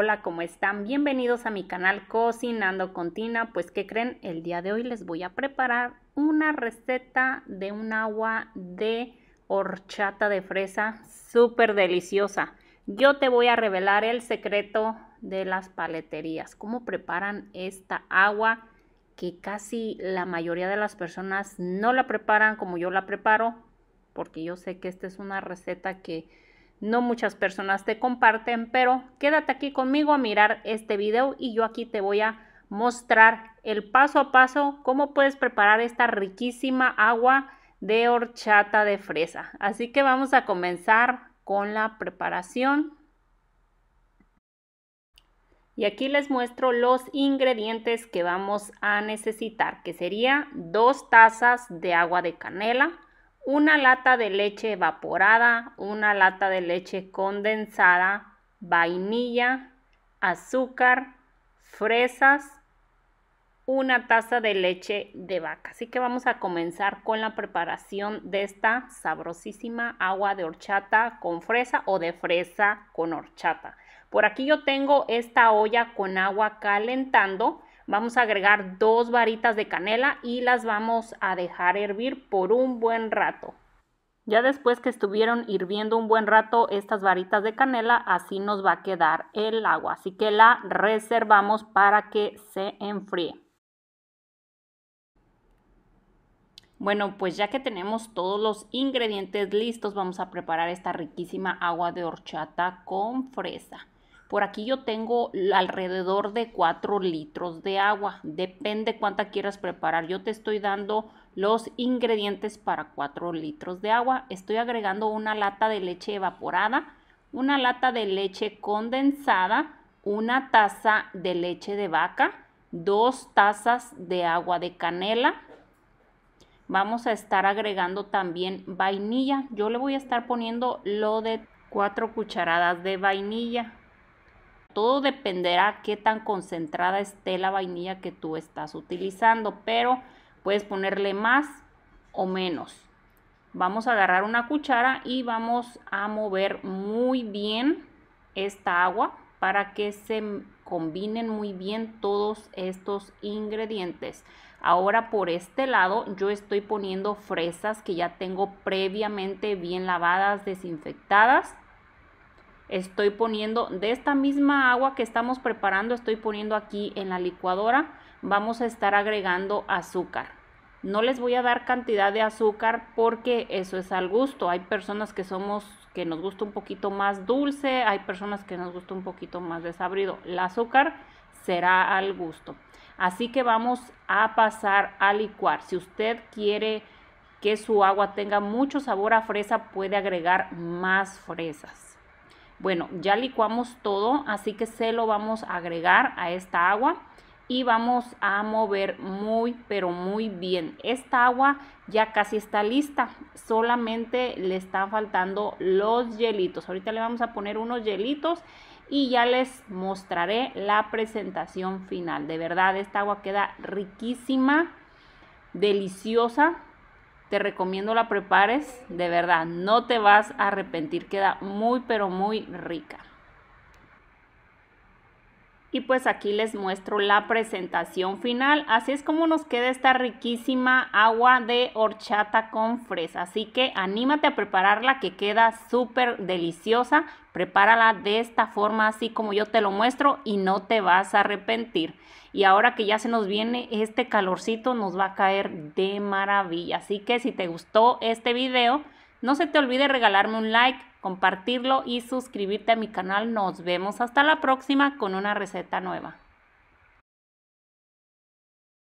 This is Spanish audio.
Hola, ¿cómo están? Bienvenidos a mi canal Cocinando con Tina. Pues, ¿qué creen? El día de hoy les voy a preparar una receta de un agua de horchata de fresa súper deliciosa. Yo te voy a revelar el secreto de las paleterías, cómo preparan esta agua que casi la mayoría de las personas no la preparan como yo la preparo, porque yo sé que esta es una receta que no muchas personas te comparten, pero quédate aquí conmigo a mirar este video y yo aquí te voy a mostrar el paso a paso cómo puedes preparar esta riquísima agua de horchata de fresa. Así que vamos a comenzar con la preparación. Y aquí les muestro los ingredientes que vamos a necesitar, que sería dos tazas de agua de canela, una lata de leche evaporada, una lata de leche condensada, vainilla, azúcar, fresas, una taza de leche de vaca. Así que vamos a comenzar con la preparación de esta sabrosísima agua de horchata con fresa o de fresa con horchata. Por aquí yo tengo esta olla con agua calentando. Vamos a agregar dos varitas de canela y las vamos a dejar hervir por un buen rato. Ya después que estuvieron hirviendo un buen rato estas varitas de canela, así nos va a quedar el agua. Así que la reservamos para que se enfríe. Bueno, pues ya que tenemos todos los ingredientes listos, vamos a preparar esta riquísima agua de horchata con fresa. Por aquí yo tengo alrededor de 4 litros de agua. Depende cuánta quieras preparar. Yo te estoy dando los ingredientes para 4 litros de agua. Estoy agregando una lata de leche evaporada, una lata de leche condensada, una taza de leche de vaca, dos tazas de agua de canela, vamos a estar agregando también vainilla. Yo le voy a estar poniendo lo de 4 cucharadas de vainilla todo dependerá qué tan concentrada esté la vainilla que tú estás utilizando, pero puedes ponerle más o menos. Vamos a agarrar una cuchara y vamos a mover muy bien esta agua para que se combinen muy bien todos estos ingredientes. Ahora por este lado yo estoy poniendo fresas que ya tengo previamente bien lavadas, desinfectadas estoy poniendo de esta misma agua que estamos preparando, estoy poniendo aquí en la licuadora, vamos a estar agregando azúcar. No les voy a dar cantidad de azúcar porque eso es al gusto. Hay personas que somos que nos gusta un poquito más dulce, hay personas que nos gusta un poquito más desabrido. El azúcar será al gusto. Así que vamos a pasar a licuar. Si usted quiere que su agua tenga mucho sabor a fresa, puede agregar más fresas. Bueno, ya licuamos todo, así que se lo vamos a agregar a esta agua y vamos a mover muy pero muy bien. Esta agua ya casi está lista, solamente le están faltando los hielitos. Ahorita le vamos a poner unos hielitos y ya les mostraré la presentación final. De verdad, esta agua queda riquísima, deliciosa te recomiendo la prepares, de verdad, no te vas a arrepentir, queda muy pero muy rica pues aquí les muestro la presentación final. Así es como nos queda esta riquísima agua de horchata con fresa. Así que anímate a prepararla que queda súper deliciosa. Prepárala de esta forma así como yo te lo muestro y no te vas a arrepentir. Y ahora que ya se nos viene este calorcito nos va a caer de maravilla. Así que si te gustó este video, no se te olvide regalarme un like compartirlo y suscribirte a mi canal. Nos vemos hasta la próxima con una receta nueva.